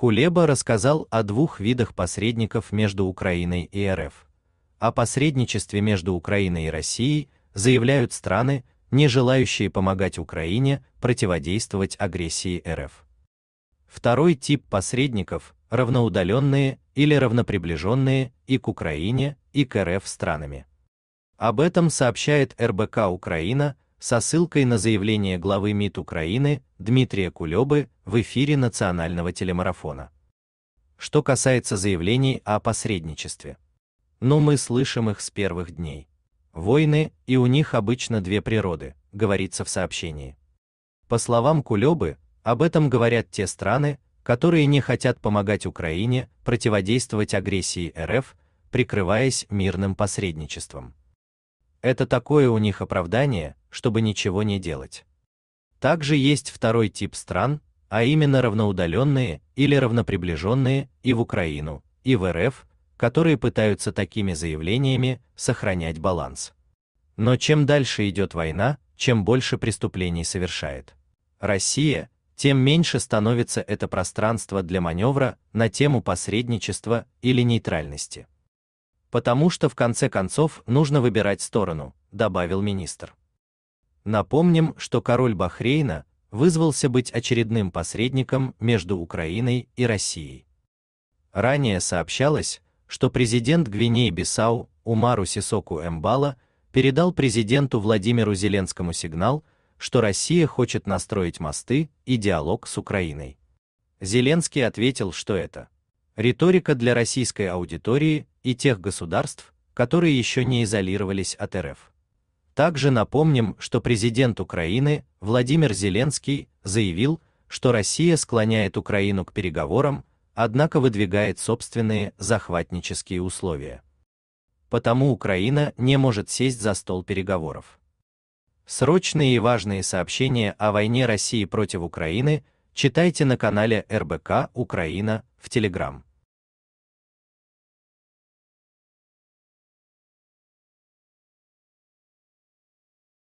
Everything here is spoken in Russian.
Кулеба рассказал о двух видах посредников между Украиной и РФ. О посредничестве между Украиной и Россией заявляют страны, не желающие помогать Украине противодействовать агрессии РФ. Второй тип посредников – равноудаленные или равноприближенные и к Украине, и к РФ странами. Об этом сообщает РБК Украина со ссылкой на заявление главы МИД Украины Дмитрия Кулебы в эфире национального телемарафона. Что касается заявлений о посредничестве. Но ну, мы слышим их с первых дней. Войны, и у них обычно две природы, говорится в сообщении. По словам Кулебы, об этом говорят те страны, которые не хотят помогать Украине противодействовать агрессии РФ, прикрываясь мирным посредничеством. Это такое у них оправдание, чтобы ничего не делать. Также есть второй тип стран, а именно равноудаленные или равноприближенные и в Украину, и в РФ, которые пытаются такими заявлениями сохранять баланс. Но чем дальше идет война, чем больше преступлений совершает Россия, тем меньше становится это пространство для маневра на тему посредничества или нейтральности. Потому что в конце концов нужно выбирать сторону, добавил министр. Напомним, что король Бахрейна вызвался быть очередным посредником между Украиной и Россией. Ранее сообщалось, что президент Гвинеи-Бисау Умару Сисоку Эмбала передал президенту Владимиру Зеленскому сигнал, что Россия хочет настроить мосты и диалог с Украиной. Зеленский ответил, что это риторика для российской аудитории и тех государств, которые еще не изолировались от РФ. Также напомним, что президент Украины Владимир Зеленский заявил, что Россия склоняет Украину к переговорам, однако выдвигает собственные захватнические условия. Потому Украина не может сесть за стол переговоров. Срочные и важные сообщения о войне России против Украины читайте на канале РБК Украина в Телеграм.